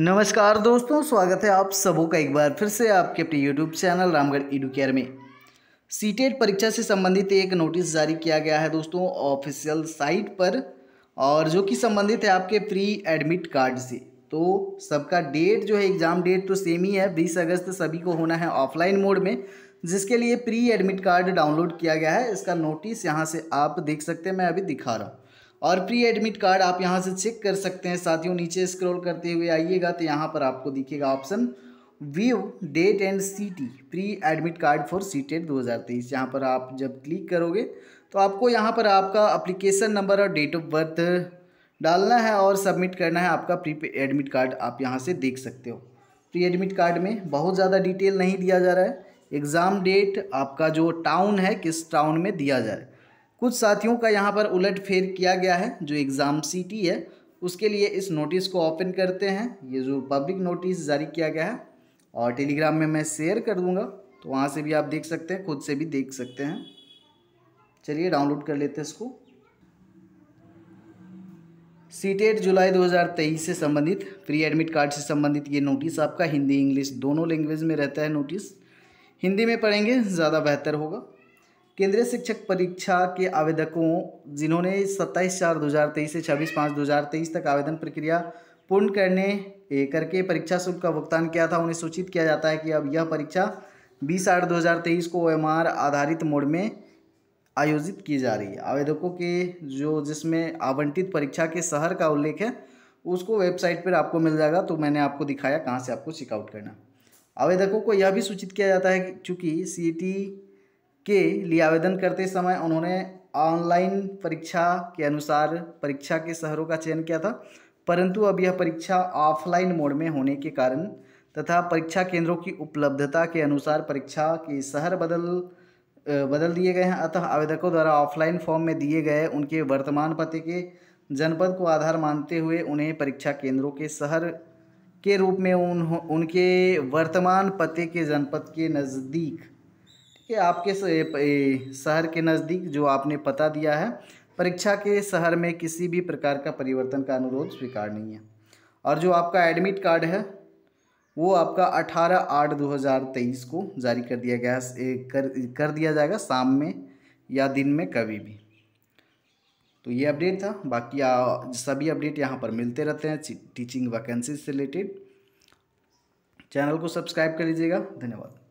नमस्कार दोस्तों स्वागत है आप सबों का एक बार फिर से आपके अपने YouTube channel Ramgarh edu care में सीटेट e परीक्षा से संबंधित एक नोटिस जारी किया गया है दोस्तों ऑफिशियल साइट पर और जो कि संबंधित है आपके प्री एडमिट कार्ड से तो सबका डेट जो है एग्ज़ाम डेट तो सेम ही है बीस अगस्त सभी को होना है ऑफलाइन मोड में जिसके लिए प्री एडमिट कार्ड डाउनलोड किया गया है इसका नोटिस यहाँ से आप देख सकते हैं मैं अभी दिखा रहा हूँ और प्री एडमिट कार्ड आप यहाँ से चेक कर सकते हैं साथियों नीचे स्क्रॉल करते हुए आइएगा तो यहाँ पर आपको दिखेगा option view date and CT pre admit card for हज़ार 2023 यहाँ पर आप जब क्लिक करोगे तो आपको यहाँ पर आपका अप्लीकेशन नंबर और डेट ऑफ बर्थ डालना है और सबमिट करना है आपका प्री एडमिट कार्ड आप यहाँ से देख सकते हो प्री एडमिट कार्ड में बहुत ज़्यादा डिटेल नहीं दिया जा रहा है एग्ज़ाम डेट आपका जो टाउन है किस टाउन में दिया जा रहा है कुछ साथियों का यहाँ पर उलट फेर किया गया है जो एग्ज़ाम सीटी है उसके लिए इस नोटिस को ओपन करते हैं ये जो पब्लिक नोटिस जारी किया गया है और टेलीग्राम में मैं शेयर कर दूँगा तो वहाँ से भी आप देख सकते हैं खुद से भी देख सकते हैं चलिए डाउनलोड कर लेते हैं इसको सीटेट जुलाई 2023 से संबंधित प्री एडमिट कार्ड से संबंधित ये नोटिस आपका हिंदी इंग्लिश दोनों लैंग्वेज में रहता है नोटिस हिंदी में पढ़ेंगे ज़्यादा बेहतर होगा केंद्रीय शिक्षक परीक्षा के आवेदकों जिन्होंने सत्ताईस चार दो हज़ार तेईस से छब्बीस पाँच दो हज़ार तेईस तक आवेदन प्रक्रिया पूर्ण करने करके परीक्षा शुल्क का भुगतान किया था उन्हें सूचित किया जाता है कि अब यह परीक्षा बीस आठ दो हज़ार तेईस को एम आधारित मोड में आयोजित की जा रही है आवेदकों के जो जिसमें आवंटित परीक्षा के शहर का उल्लेख है उसको वेबसाइट पर आपको मिल जाएगा तो मैंने आपको दिखाया कहाँ से आपको चेकआउट करना आवेदकों को यह भी सूचित किया जाता है कि चूँकि सी के लिए आवेदन करते समय उन्होंने ऑनलाइन परीक्षा के अनुसार परीक्षा के शहरों का चयन किया था परंतु अब यह परीक्षा ऑफलाइन मोड में होने के कारण तथा परीक्षा केंद्रों की उपलब्धता के अनुसार परीक्षा के शहर बदल बदल दिए गए हैं अतः आवेदकों द्वारा ऑफलाइन फॉर्म में दिए गए उनके वर्तमान पते के जनपद को आधार मानते हुए उन्हें परीक्षा केंद्रों के शहर के रूप में उन उनके वर्तमान पते के जनपद के नज़दीक कि आपके शहर के नज़दीक जो आपने पता दिया है परीक्षा के शहर में किसी भी प्रकार का परिवर्तन का अनुरोध स्वीकार नहीं है और जो आपका एडमिट कार्ड है वो आपका अठारह आठ दो हज़ार तेईस को जारी कर दिया गया कर कर दिया जाएगा शाम में या दिन में कभी भी तो ये अपडेट था बाकी आ, सभी अपडेट यहाँ पर मिलते रहते हैं टीचिंग वैकेंसी से रिलेटेड चैनल को सब्सक्राइब कर लीजिएगा धन्यवाद